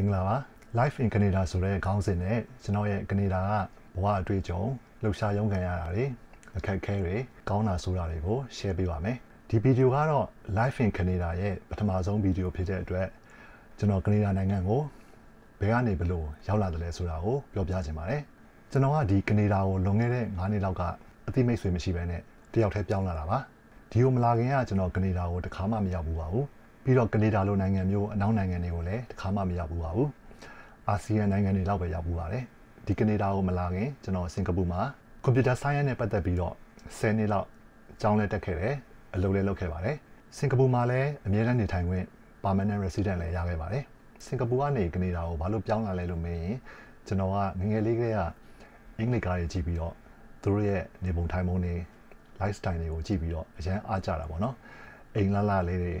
င်္ဂလာပါ Life in Canada ဆိုတဲ့ခေါင်းစဉ်နဲ့ကျွန်တော်ရဲ့ကနေဒါကဘဝအတွေ့အကြုံလှူရှားရုံးခံရတာတွေအခက်အခဲတွေကောင်းတာဆိုတာတွေကို share ပေးပါမယ်ဒီဗီဒီယိုကတော့ Life in Canada ရဲ့ပထမဆုံးဗီဒီယိုဖြစ်တဲ့အတွက်ကျွန်တော်ကနေဒါနိုင်ငံကိုဘယ်ကနေဘလို့ရောက်လာတယ်လဲဆိုတာကိုပြောပြချင်ပါတယ်ကျွန်တော်ကဒီကနေဒါကိုလွန်ခဲ့တဲ့9နှစ်လောက်ကအသိမိတ်ဆွေမရှိဘဲနဲ့တယောက်တည်းပြောင်းလာတာပါဒီကိုမလာခင်ကကျွန်တော်ကနေဒါကိုတခါမှမရောက်ဘူးပါဘူးပြီးတော့ကနေဒါလိုနိုင်ငံမျိုးအနောက်နိုင်ငံတွေကိုလည်းတခါမှမရောက်ဘူးပါဘူးအာဆီယံနိုင်ငံတွေလောက်ပဲရောက်ဘူးပါတယ်ဒီကနေဒါကိုမလာခင်ကျွန်တော်စင်ကာပူမှာကွန်ပျူတာဆိုင်ယန့်နဲ့ပတ်သက်ပြီးတော့10နှစ်လောက်ကျောင်းလဲတက်ခဲ့တယ် အလုပ်လဲလုပ်ခဲ့ပါတယ်စင်ကာပူမှာလည်းအမြဲတမ်းနေထိုင်ခွင့် permanent resident လည်းရခဲ့ပါတယ်စင်ကာပူကနေကနေဒါကိုဘာလို့ပြောင်းလာလဲလို့မေးရင်ကျွန်တော်ကငငယ်လေးကလေးကအင်္ဂလိပ်ကားတွေကြည့်ပြီးတော့သူတို့ရဲ့နေပုံထိုင်ပုံတွေ lifestyle တွေကိုကြည့်ပြီးတော့အရန်အားကြတာပေါ့နော်အိမ်လှလှလေးတွေ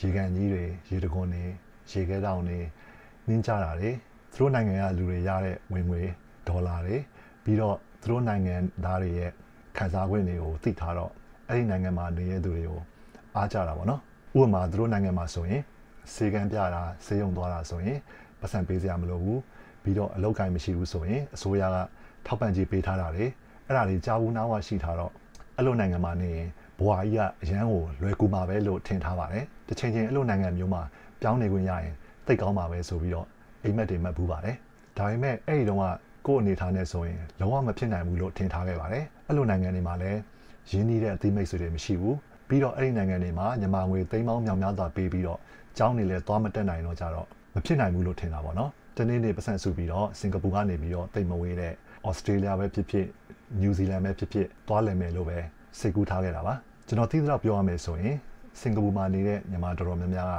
ရေကန်ကြီးတွေရေတကွန်တွေရေခဲတောင်တွေနင်းကြတာတွေသူတို့နိုင်ငံကလူတွေရတဲ့ဝင်ငွေဒေါ်လာတွေပြီးတော့သူတို့နိုင်ငံသားတွေရဲ့ခံစားခွင့်တွေကိုသိထားတော့အဲ့ဒီနိုင်ငံမှာနေရသူတွေကိုအားကြတာပေါ့နော်ဥပမာသူတို့နိုင်ငံမှာဆိုရင်စေကမ်းပြတာစေယုံသွားတာဆိုရင်ပတ်စံပေးစရာမလိုဘူးပြီးတော့အလောက်ကိုင်းမရှိဘူးဆိုရင်အစိုးရကထောက်ပံ့ကြေးပေးထားတာလေအဲ့ဒါတွေကြားဘူးနားဝရှိထားတော့အဲ့လိုနိုင်ငံမှာနေရင်ဘွာကြီးကအရန်ကိုလွယ်ကူမှာပဲလို့ထင်ထားပါတယ်တစ်ချိန်ချင်းအဲ့လိုနိုင်ငံမျိုးမှာပြောင်းနေခွင့်ရရင်သိကောင်းပါပဲဆိုပြီးတော့အိမ်မက်တွေမက်ဘူးပါတယ်ဒါပေမဲ့အဲ့ဒီတော့ကကိုယ်အနေထားနဲ့ဆိုရင်လုံးဝမဖြစ်နိုင်ဘူးလို့ထင်ထားခဲ့ပါတယ်အဲ့လိုနိုင်ငံတွေမှာလည်းရင်းနှီးတဲ့အသိမိတ်ဆွေတွေမရှိဘူးပြီးတော့အဲ့ဒီနိုင်ငံတွေမှာညမာငွေသိမ်းပေါင်းမြောင်များစွာပေးပြီးတော့ကျောင်းတွေလည်းသွားမတက်နိုင်တော့ကြတော့မဖြစ်နိုင်ဘူးလို့ထင်တာပေါ့နော်တနေ့နေ့ပတ်စံစုပြီးတော့စင်ကာပူကနေပြီးတော့တိတ်မဝေးတဲ့ဩစတြေးလျပဲဖြစ်ဖြစ်နယူးဇီလန်ပဲဖြစ်ဖြစ်သွားလည်မယ်လို့ပဲစိတ်ကူးထားခဲ့တာပါကျွန်တော်သိသလောက်ပြောရမယ်ဆိုရင်စင်ကာပူမှာနေတဲ့မြန်မာတော်တော်များများက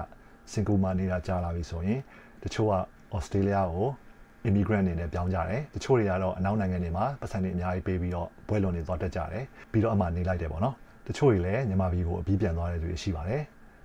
စင်ကာပူမှာနေတာကြာလာပြီဆိုရင်တချို့ကဩစတြေးလျကို immigrant တွေနဲ့ပြောင်းကြတယ်တချို့တွေကတော့အနောက်နိုင်ငံတွေမှာပတ်စံတွေအများကြီးပေးပြီးတော့ဘွဲလွန်တွေသွားတက်ကြတယ်ပြီးတော့အမှနေလိုက်တယ်ပေါ့နော်တချို့တွေလည်းမြန်မာပြည်ကိုအပြီးပြန်သွားတဲ့သူတွေရှိပါတယ်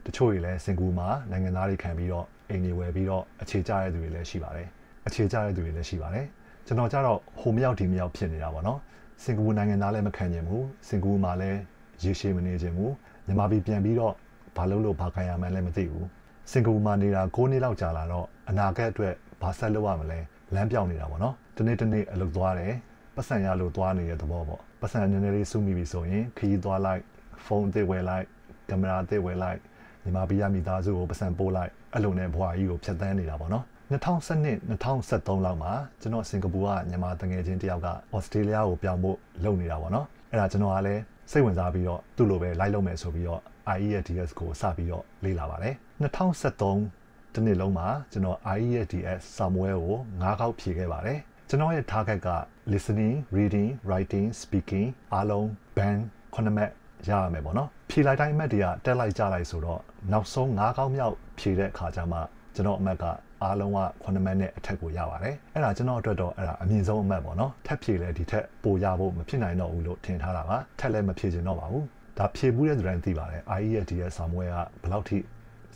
တချို့တွေလည်းစင်ကာပူမှာနိုင်ငံသားတွေခံပြီးတော့အိမ်တွေဝယ်ပြီးတော့အခြေကျတဲ့သူတွေလည်းရှိပါတယ်အခြေကျတဲ့သူတွေလည်းရှိပါတယ်ကျွန်တော်ကြတော့ဟိုမရောက်ဒီမရောက်ဖြစ်နေတာပေါ့နော်စင်ကာပူနိုင်ငံသားလည်းမခံချင်ဘူးစင်ကာပူမှာလည်းရေရှည်မနေချင်ဘူးမြန်မာပြည်ပြန်ပြီးတော့ဘာလုပ်လို့ဘာခံရမှန်းလည်းမသိဘူးစင်ကာပူမှာနေတာ9နှစ်လောက်ကြာလာတော့အနာဂတ်အတွက်ဘာဆက်လုပ်ရမလဲလမ်းပြောင်းနေတာပေါ့နော်ဒီနေ့ဒီနေ့အလုပ်သွားတယ်ပတ်စံရလို့သွားနေတဲ့သဘောပေါ့ပတ်စံနည်းနည်းလေးစုမိပြီဆိုရင်ခရီးသွားလိုက်ဖုန်းအသစ်ဝယ်လိုက်ကင်မရာအသစ်ဝယ်လိုက်မြန်မာပြည်ရမိသားစုကိုပတ်စံပို့လိုက်အဲ့လိုနဲ့ဘွားကြီးကိုဖြတ်သန်းနေတာပေါ့နော်2012 2013လောက်မှာကျွန်တော်စင်ကာပူကမြန်မာတငယ်ချင်းတယောက်ကဩစတြေးလျကိုပြောင်းဖို့လုပ်နေတာပေါ့နော်အဲ့ဒါကျွန်တော်ကလည်းစိတ်ဝင်စားပြီးတော့သူ့လိုပဲလိုက်လုပ်မယ်ဆိုပြီးတော့ IELTS ကိုစပြီးတော့လေ့လာပါတယ်2013တနှစ်လုံးမှာကျွန်တော် IELTS စာမွဲကို9ခေါက်ဖြေခဲ့ပါတယ်ကျွန်တော်ရဲ့ target က listening reading writing speaking အားလုံး band ခုနှစ်မှတ်ရရမယ်ပေါ့နော်ဖြေလိုက်တိုင်းအမှတ်တွေကတက်လိုက်ကြလိုက်ဆိုတော့နောက်ဆုံး9ခေါက်မြောက်ဖြေတဲ့အခါကျမှကျွန်တော်အမှတ်ကအားလုံးက9မှတ်နဲ့အထက်ကိုရပါတယ်အဲ့ဒါကျွန်တော်အတွက်တော့အဲ့ဒါအမြင့်ဆုံးအမှတ်ပေါ့နော်ထပ်ဖြည့်လဲဒီထက်ပိုရဖို့မဖြစ်နိုင်တော့ဘူးလို့ထင်ထားတာပါထပ်လဲမဖြည့်ချင်တော့ပါဘူးဒါဖြည့်မှုတဲ့သူတိုင်းသိပါတယ် IELTS ရဲ့စာမွေးကဘယ်လောက်ထိ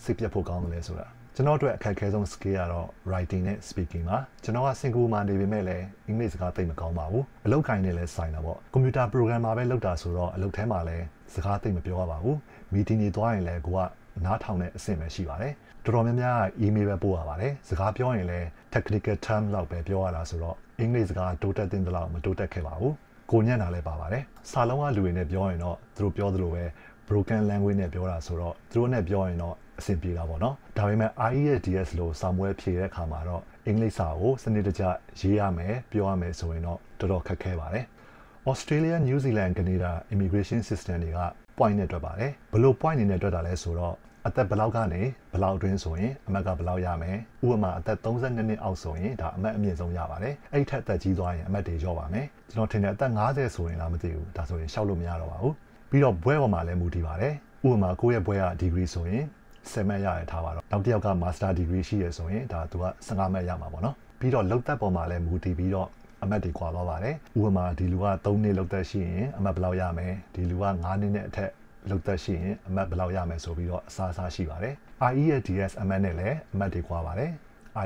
စိတ်ပြတ်ဖို့ကောင်းတယ်လဲဆိုတာကျွန်တော်အတွက်အခက်အခဲဆုံး skill ကတော့ writing နဲ့ speaking ပါကျွန်တော်ကစင်ကာပူမှာနေပေမဲ့လည်းအင်္ဂလိပ်စကားသိမကောင်းပါဘူးအလုပ်ကိုင်နဲ့လည်းဆိုင်တာပေါ့ကွန်ပျူတာ programmer ပဲလုပ်တာဆိုတော့အလုပ်ထဲမှာလည်းစကားသိမပြောရပါဘူး meeting တွေသွားရင်လည်းကိုကနားထောင်တဲ့အဆင့်ပဲရှိပါတယ်တော်တော်များများ email ပဲပို့ရပါတယ်စကားပြောရင်လည်း technical term လောက်ပဲပြောရတာဆိုတော့အင်္ဂလိပ်စကားတိုးတက်တဲ့လောက်မတိုးတက်ခဲ့ပါဘူးကိုညံ့တာလည်းပါပါတယ်စာလုံးကလူတွေနဲ့ပြောရင်တော့သူတို့ပြောသလိုပဲ broken language နဲ့ပြောတာဆိုတော့သူတို့နဲ့ပြောရင်တော့အဆင်ပြေတာပေါ့နော်ဒါပေမဲ့ IELTS လို့စာမွေးဖြေတဲ့အခါမှာတော့အင်္ဂလိပ်စာကိုစနစ်တကျရေးရမယ်ပြောရမယ်ဆိုရင်တော့တော်တော်ခက်ခဲပါတယ်။ Australia, New Zealand, Canada immigration system တွေက point နဲ့တွက်ပါတယ်။ဘလို့ point နေနဲ့တွက်တာလဲဆိုတော့အသက်ဘယ်လောက်ကနေဘယ်လောက်အတွင်းဆိုရင်အမတ်ကဘယ်လောက်ရမယ်ဥပမာအသက်32နှစ်အောက်ဆိုရင်ဒါအမတ်အမြင့်ဆုံးရပါတယ်အဲ့ထက်အသက်ကြီးသွားရင်အမတ်တွေကျော်ပါမယ်ကျွန်တော်ထင်တယ်အသက်50ဆိုရင်လားမသိဘူးဒါဆိုရင်ရှောက်လို့မရတော့ပါဘူးပြီးတော့ဘွဲပေါ်မှာလည်းမူတည်ပါတယ်ဥပမာကိုယ့်ရဲ့ဘွဲကဒီဂရီဆိုရင်10မှတ်ရရထားပါတော့နောက်တစ်ယောက်က master degree ရှိရဆိုရင်ဒါသူက15မှတ်ရမှာပေါ့နော်ပြီးတော့လောက်သက်ပေါ်မှာလည်းမူတည်ပြီးတော့အမတ်တွေခွာသွားပါတယ်ဥပမာဒီလူက3နှစ်လောက်သက်ရှိရင်အမတ်ဘယ်လောက်ရမယ်ဒီလူက9နှစ်နဲ့အထက်လောက်သက်ရှိရင်အမတ်ဘယ်လောက်ရမယ်ဆိုပြီးတော့အစားအစာရှိပါတယ် IELTS အမတ်နဲ့လည်းအမတ်တွေကွာပါတယ်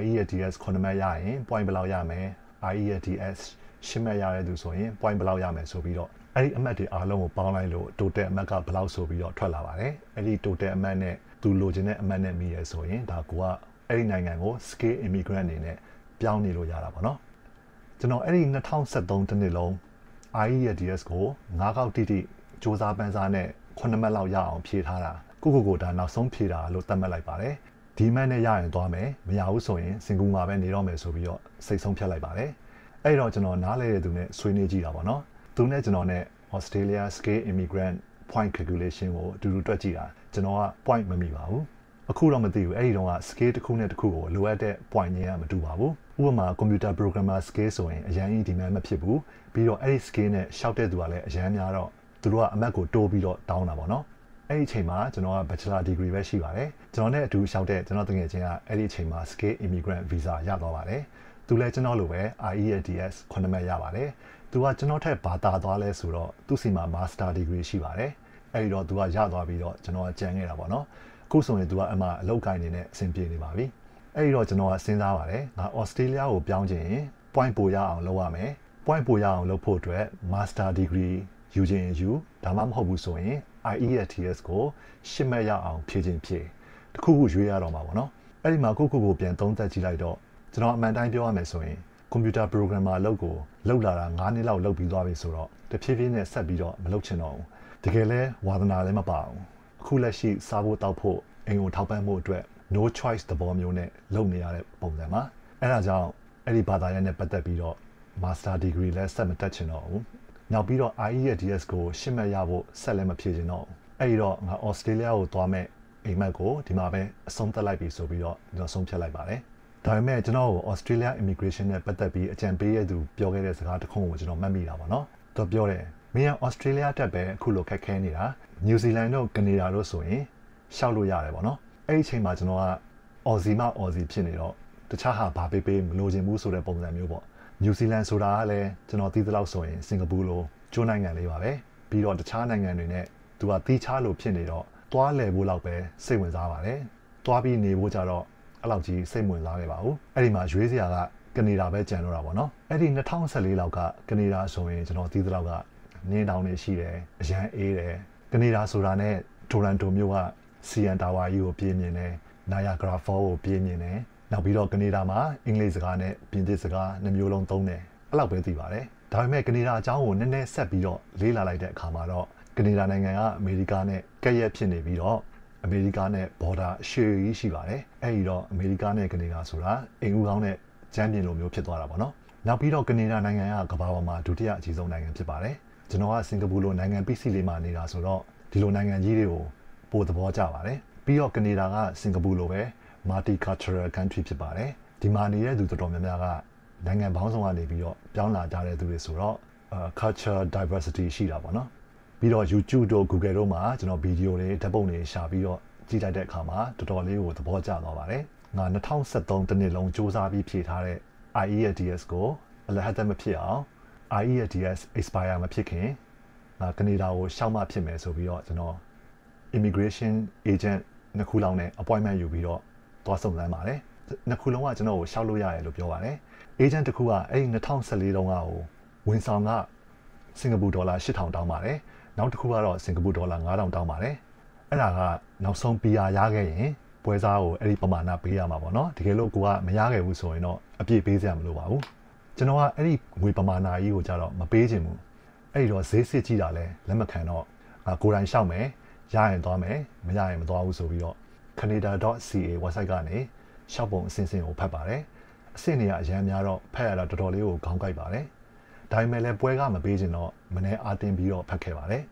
IELTS 9မှတ်ရရင် point ဘယ်လောက်ရမယ် IELTS 10မှတ်ရတဲ့သူဆိုရင် point ဘယ်လောက်ရမယ်ဆိုပြီးတော့အဲ့ဒီအမတ်တွေအားလုံးကိုပေါင်းလိုက်လို့ total အမတ်ကဘယ်လောက်ဆိုပြီးတော့ထွက်လာပါတယ်အဲ့ဒီ total အမတ်နဲ့သူလိုချင်တဲ့အမတ်နဲ့မိရဆိုရင်ဒါကအဲ့ဒီနိုင်ငံကို scale immigrant အနေနဲ့ပြောင်းနေလို့ရတာပေါ့နော်ကျွန်တော်အဲ့ဒီ2023တနှစ်လုံး IELTS ကို9ခေါက်တိတိစ조사ပန်းစားနဲ့9မှတ်လောက်ရအောင်ဖြည့်ထားတာကိုကိုကိုဒါနောက်ဆုံးဖြည့်တာလို့သတ်မှတ်လိုက်ပါတယ်ဒီမှတ်နဲ့ရရင်သွားမယ်မရဘူးဆိုရင်စင်ကူမှာပဲနေတော့မယ်ဆိုပြီးတော့စိတ်ဆုံးဖြတ်လိုက်ပါတယ်အဲ့တော့ကျွန်တော်နားလဲတဲ့သူနဲ့ဆွေးနွေးကြည့်တာပေါ့နော်သူနဲ့ကျွန်တော်နဲ့ Australia Scale Immigrant Point Calculation ကိုအတူတူတွက်ကြည့်တာကျွန်တော်က point မမိပါဘူးအခုတော့မသိဘူးအဲ့ဒီတော့က scale တစ်ခုနဲ့တစ်ခုကိုလိုအပ်တဲ့ point ချင်းကမတူပါဘူးဥပမာ computer programmer scale ဆိုရင်အရန်ကြီးဒီမှန်မဖြစ်ဘူးပြီးတော့အဲ့ဒီ scale နဲ့ရှောက်တဲ့သူကလည်းအရန်များတော့သူတို့ကအမတ်ကိုတိုးပြီးတော့တောင်းတာပေါ့နော်အဲ့ဒီအချိန်မှာကျွန်တော်က bachelor degree ပဲရှိပါတယ်ကျွန်တော်နဲ့အတူလျှောက်တဲ့ကျွန်တော်တကယ်ချင်းကအဲ့ဒီအချိန်မှာ skill immigrant visa ရသွားပါတယ်သူလည်းကျွန်တော်လိုပဲ IELTS 9မှတ်ရပါတယ်သူကကျွန်တော်ထက်ဘာသာသွားလဲဆိုတော့သူ့စီမှာ master degree ရှိပါတယ်အဲ့ဒီတော့သူကရသွားပြီးတော့ကျွန်တော်ကကြံခဲ့တာပေါ့နော်အခုဆိုရင်သူကအမှအလောက်ကိုင်းနေနဲ့အဆင်ပြေနေပါပြီအဲ့ဒီတော့ကျွန်တော်ကစဉ်းစားပါတယ်ငါ Australia ကိုပြောင်းချင်ရင် point ပိုရအောင်လုပ်ရမယ် point ပိုရအောင်လုပ်ဖို့အတွက် master degree ယူခြင်းယူဒါမှမဟုတ်ဘူးဆိုရင် IELTS ကိုရှင်းမဲ့ရအောင်ဖြည့်ခြင်းဖြည့်တခုခုရွေးရတော့မှာပေါ့နော်အဲ့ဒီမှာကိုကိုကိုပြန်သုံးသပ်ကြည့်လိုက်တော့ကျွန်တော်အမှန်တိုင်းပြောရမယ်ဆိုရင်ကွန်ပျူတာ programmer အလုပ်ကိုလုပ်လာတာ9နှစ်လောက်လုပ်ပြီးသွားပြီဆိုတော့တဖြည်းဖြည်းနဲ့ဆက်ပြီးတော့မလုပ်ချင်တော့ဘူးတကယ်လဲဝါသနာလည်းမပါဘူးအခုလက်ရှိစားဖို့တောက်ဖို့အိမ်ကိုထောက်ပံ့ဖို့အတွက် no choice သဘောမျိုးနဲ့လုပ်နေရတဲ့ပုံစံမှာအဲဒါကြောင့်အဲ့ဒီဘာသာရပ်နဲ့ပတ်သက်ပြီးတော့ master degree လည်းဆက်မတက်ချင်တော့ဘူးနောက်ပြီးတော့ IE ရဲ့ DS ကိုရှင်းမဲ့ရဖို့ဆက်လည်းမဖြေချင်တော့ဘူးအဲ့ဒီတော့ငါ Australia ကိုသွားမဲ့အိမ်မက်ကိုဒီမှာပဲအဆုံးသတ်လိုက်ပြီဆိုပြီးတော့ကျွန်တော်ဆုံးဖြတ်လိုက်ပါတယ်ဒါပေမဲ့ကျွန်တော်ကို Australia Immigration နဲ့ပတ်သက်ပြီးအကြံပေးရသူပြောခဲ့တဲ့စကားတစ်ခုကိုကျွန်တော်မှတ်မိတာပါနော်သူပြောတယ်မင်းက Australia တက်ပဲအခုလိုခက်ခဲနေတာ New Zealand တို့ Canada တို့ဆိုရင်ရှောက်လို့ရတယ်ပေါ့နော်အဲ့ဒီအချိန်မှာကျွန်တော်က Aussie မှ Aussie ဖြစ်နေတော့တခြားဟာဘာပေးပေးမလိုချင်ဘူးဆိုတဲ့ပုံစံမျိုးပေါ့နယူးဇီလန်ဆိုတာကလည်းကျွန်တော်သိသလောက်ဆိုရင်စင်ကာပူလိုကျွန်းနိုင်ငံလေးပါပဲပြီးတော့တခြားနိုင်ငံတွေနဲ့သူကတီးခြားလို့ဖြစ်နေတော့သွားလည်ဖို့လောက်ပဲစိတ်ဝင်စားပါတယ်သွားပြီးနေဖို့ကြတော့အဲ့လောက်ကြီးစိတ်ဝင်စားခဲ့ပါဘူးအဲ့ဒီမှာရွေးစရာကကနေဒါပဲကြံတော့တာပေါ့နော်အဲ့ဒီ2014လောက်ကကနေဒါဆိုရင်ကျွန်တော်သိသလောက်ကနင်းတောင်တွေရှိတယ်အရန်အေးတယ်ကနေဒါဆိုတာနဲ့တိုရန်တိုမြို့က CN Tower ကြီးကိုပြင်းမြင်တယ် Niagara Falls ကိုပြင်းမြင်တယ်နောက်ပြီးတော့ကနေဒါမှာအင်္ဂလိပ်စကားနဲ့ပြင်သစ်စကားနှမျိုးလုံးသုံးတယ်အဲ့လောက်ပဲသိပါတယ်ဒါပေမဲ့ကနေဒါအကြောင်းကိုနည်းနည်းဆက်ပြီးတော့လေ့လာလိုက်တဲ့အခါမှာတော့ကနေဒါနိုင်ငံကအမေရိကနဲ့ကပ်ရက်ဖြစ်နေပြီးတော့အမေရိကနဲ့ border အရှေ့ကြီးရှိပါတယ်အဲ့ဒီတော့အမေရိကနဲ့ကနေဒါဆိုတာအိမ်ဦးကောင်းနဲ့ကျမ်းပြင်လိုမျိုးဖြစ်သွားတာပေါ့နော်နောက်ပြီးတော့ကနေဒါနိုင်ငံကကမ္ဘာပေါ်မှာဒုတိယအကြီးဆုံးနိုင်ငံဖြစ်ပါတယ်ကျွန်တော်ကစင်ကာပူလိုနိုင်ငံ PC လေးမှာနေတာဆိုတော့ဒီလိုနိုင်ငံကြီးတွေကိုပိုသဘောကျပါတယ်ပြီးတော့ကနေဒါကစင်ကာပူလိုပဲ multicultural country ဖြစ်ပါတယ်ဒီမှာနေတဲ့သူတော်တော်များများကနိုင်ငံပေါင်းစုံကနေပြီးတော့ပြောင်းလာကြတဲ့သူတွေဆိုတော့ culture diversity ရှိတာပေါ့နော်ပြီးတော့ YouTube တို့ Google တို့မှာကျွန်တော်ဗီဒီယိုတွေဓာတ်ပုံတွေရှာပြီးတော့ကြည့်လိုက်တဲ့အခါမှာတော်တော်လေးကိုသဘောကျသွားပါတယ်ငါ2023တနှစ်လုံးစူးစမ်းပြီးဖြည့်ထားတဲ့ IELTS ကိုအလဟတ်တမဖြစ်အောင် IELTS expire မဖြစ်ခင်ငါကနေဒါကိုရှောက်မှဖြစ်မယ်ဆိုပြီးတော့ကျွန်တော် immigration agent နှစ်ခုလောက်နဲ့ appointment ယူပြီးတော့သွားစုံစမ်းပါတယ်နှစ်ခုလုံးကကျွန်တော်ကိုရှောက်လို့ရတယ်လို့ပြောပါတယ်အေဂျင့်တစ်ခုကအဲ့ဒီ2014တုန်းကဟိုဝန်ဆောင်ကစင်ကာပူဒေါ်လာ8000တောင်းပါတယ်နောက်တစ်ခုကတော့စင်ကာပူဒေါ်လာ9000တောင်းပါတယ်အဲ့ဒါကနောက်ဆုံး PR ရခဲ့ရင်ပွဲစားကိုအဲ့ဒီပမာဏပေးရမှာပေါ့နော်တကယ်လို့ကိုကမရခဲ့ဘူးဆိုရင်တော့အပြည့်ပေးစရာမလိုပါဘူးကျွန်တော်ကအဲ့ဒီငွေပမာဏကြီးကိုကြတော့မပေးချင်ဘူးအဲ့ဒီတော့ဈေးစစ်ကြည့်တာလဲလက်မခံတော့ကိုယ်တိုင်ရှောက်မယ်ရရင်သွားမယ်မရရင်မသွားဘူးဆိုပြီးတော့ canada.ca website ကနေရှောက်ပုံအစဉ်စဉ်ကိုဖတ်ပါတယ်အဆင့်တွေကအများများတော့ဖတ်ရတာတော်တော်လေးကိုခေါင်းကိုက်ပါတယ်ဒါပေမဲ့လည်းပွဲကမပေးခြင်းတော့မနေ့အာတင်ပြီးတော့ဖတ်ခဲ့ပါတယ်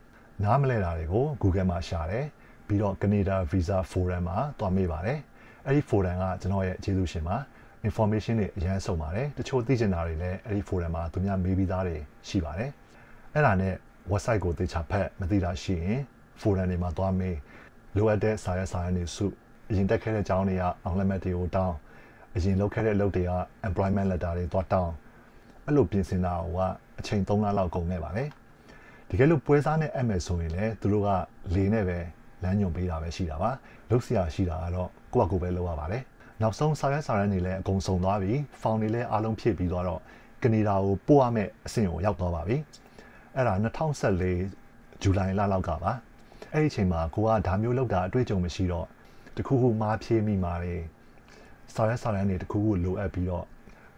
နားမလဲတာတွေကို Google မှာရှာတယ်ပြီးတော့ Canada Visa Forum မှာတွားမိပါတယ်အဲ့ဒီ forum ကကျွန်တော်ရဲ့အကျေးဇူးရှင်ပါ information တွေအများဆုံးပါတယ်တချို့သိချင်တာတွေလည်းအဲ့ဒီ forum မှာသူများမေးပြီးသားတွေရှိပါတယ်အဲ့ဒါနဲ့ website ကိုသေချာဖတ်မသိတာရှိရင် forum တွေမှာသွားမေးလိုအပ်တဲ့စာရွက်စာတမ်းတွေစုအရင်တက်ခဲ့တဲ့အကြောင်းတွေက online map တွေကိုတောင်းအရင်လုပ်ခဲ့တဲ့အလုပ်တွေက employment letter တွေသွားတောင်းအဲ့လိုပြင်ဆင်တာကအချိန်3လလောက်ကုန်ခဲ့ပါတယ်တကယ်လို့ပွဲစားနဲ့အပ်မယ်ဆိုရင်လည်းသူတို့ကလေးနဲ့ပဲလမ်းညွှန်ပေးတာပဲရှိတာပါလုပ်စရာရှိတာကတော့ကိုယ့်အကူပဲလုပ်ရပါတယ်နောက်ဆုံးစာရွက်စာတမ်းတွေလည်းအကုန်စုံသွားပြီဖောင်တွေလည်းအားလုံးဖြည့်ပြီးသွားတော့ကနေဒါကိုပို့ရမယ့်အဆင့်ကိုရောက်သွားပါပြီအဲ့ဒါ2014ဇူလိုင်လလောက်ကပါအဲ့ဒီအချိန်မှာကိုကဒါမျိုးလောက်တာအတွေ့အကြုံမရှိတော့တခုခုမှားဖြေးမိမှာပဲစာရက်စာရန်တွေတခုခုလိုအပ်ပြီးတော့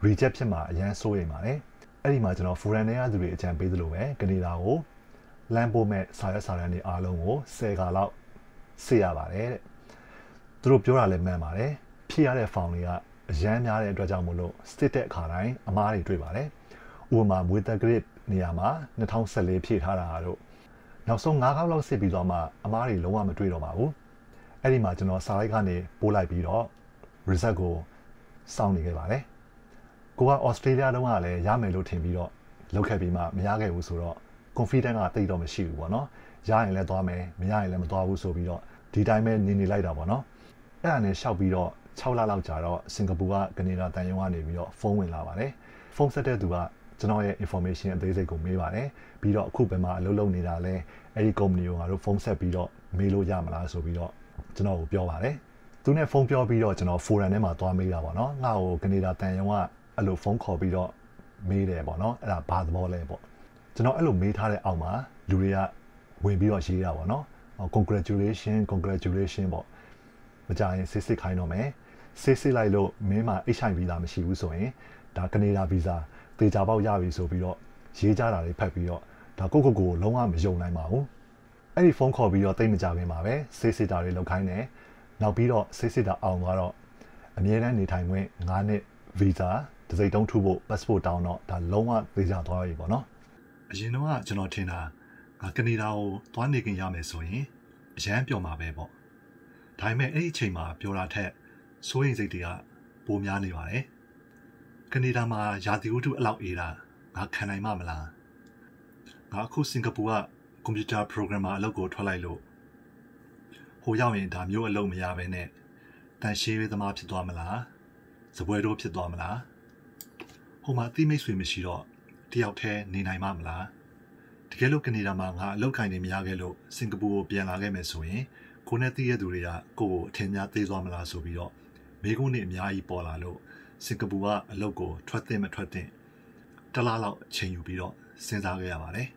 reject ဖြစ်မှာအရန်စိုးရိမ်ပါတယ်အဲ့ဒီမှာကျွန်တော် foreign တွေကသူတွေအကြံပေးသလိုပဲကနေဒါကိုလမ်းပို့မဲ့စာရက်စာရန်တွေအားလုံးကို10ခါလောက်ဆေးရပါတယ်တဲ့သူတို့ပြောတာလည်းမှန်ပါတယ်ဖြစ်ရတဲ့ဖောင်တွေကအရန်များတဲ့အတွက်ကြောင့်မို့လို့ state တဲ့အခါတိုင်းအမားတွေတွေ့ပါတယ်ဥပမာမွေတက်ဂရစ်နေရာမှာ2014ဖြည့်ထားတာတို့နောက်ဆုံး9ခေါက်လောက်စစ်ပြီးတော့မှအမားတွေလုံးဝမတွေ့တော့ပါဘူးအဲ့ဒီမှာကျွန်တော်စာလိုက်ကနေပို့လိုက်ပြီးတော့ result ကိုစောင့်နေခဲ့ပါတယ်ကိုကဩစတြေးလျတုန်းကလည်းရမယ်လို့ထင်ပြီးတော့လောက်ခဲ့ပြီးမှမရခဲ့ဘူးဆိုတော့ confident ကတိတ်တော့မရှိဘူးပေါ့နော်ရရင်လည်းသွားမယ်မရရင်လည်းမသွားဘူးဆိုပြီးတော့ဒီတိုင်းပဲနေနေလိုက်တာပေါ့နော်အဲ့ဒါနဲ့ရှောက်ပြီးတော့6လလောက်ကြာတော့စင်ကာပူကကနေဒါတန်ယုံကနေပြီးတော့ဖုန်းဝင်လာပါတယ်ဖုန်းဆက်တဲ့သူကကျွန်တော်ရဲ့ information အသေးစိတ်ကိုမေးပါတယ်ပြီးတော့အခုဘယ်မှာအလုပ်လုပ်နေတာလဲအဲ့ဒီ company ကိုငါတို့ဖုန်းဆက်ပြီးတော့မေးလို့ရမလားဆိုပြီးတော့ကျွန်တော်ကိုပြောပါတယ်သူနဲ့ဖုန်းပြောပြီးတော့ကျွန်တော် forum ထဲမှာသွားမေးတာပေါ့နော်ငါ့ကိုကနေဒါတန်ရုံကအဲ့လိုဖုန်းခေါ်ပြီးတော့မေးတယ်ပေါ့နော်အဲ့ဒါဘာသဘောလဲပေါ့ကျွန်တော်အဲ့လိုမေးထားတဲ့အောက်မှာလူတွေကဝင်ပြီးတော့ရေးတာပေါ့နော် congratulation congratulation ပေါ့မကြရင်စစ်စစ်ခိုင်းတော့မယ်စစ်စစ်လိုက်လို့မင်းမှာ HIV လာမရှိဘူးဆိုရင်ဒါကနေဒါဗီဇာသေချာပေါက်ရပြီဆိုပြီးတော့ရေးကြတာတွေဖတ်ပြီးတော့ဒါကိုကိုကိုလုံးဝမယုံနိုင်ပါဘူးအဲ့ဒီဖုန်းခေါ်ပြီးတော့တိတ်မကြခင်ပါပဲဆေးစစ်တာတွေလုပ်ခိုင်းတယ်နောက်ပြီးတော့ဆေးစစ်တာအောင်သွားတော့အမြဲတမ်းနေထိုင်ခွင့်9နှစ် visa တစိမ့်တုံးထုဖို့ passport တောင်းတော့ဒါလုံးဝသေချာသွားပြီပေါ့နော်အရင်တော့ကျွန်တော်ထင်တာငါကနေဒါကိုသွားနေခင်ရမယ်ဆိုရင်အရန်ပျော်မှာပဲပေါ့ဒါပေမဲ့အဲ့ဒီအချိန်မှာပျော်တာထက်စိုးရိမ်စိတ်တွေကပိုများနေပါတယ်ကနေဒါမှာရာသီဥတုအလောက်အေးတာငါခံနိုင်မှာမလားငါအခုစင်ကာပူကကွန်ပျူတာပရိုဂရမ်မာအလုပ်ကိုထွက်လိုက်လို့ဟိုရောက်ရင်ဒါမျိုးအလုပ်မရဘဲနဲ့တန်ရှင်းရေးသမားဖြစ်သွားမလားစပွဲတော့ဖြစ်သွားမလားဟိုမှာတိမိတ်ဆွေမရှိတော့တယောက်တည်းနေနိုင်မှာမလားတကယ်လို့ကနေဒါမှာငါအလုပ်ခိုင်နေမရခဲ့လို့စင်ကာပူကို ပြန်လာခဲ့မယ်ဆိုရင်ကိုနဲ့တည့်ရတဲ့သူတွေကကိုကိုအထင်များသေးသွားမလားဆိုပြီးတော့မိကုန်းနေအများကြီးပေါ်လာလို့စင်ကာပူကအလုပ်ကိုထွက်သင့်မထွက်သင့်တစ်လလောက်အချိန်ယူပြီးတော့စဉ်းစားခဲ့ရပါတယ်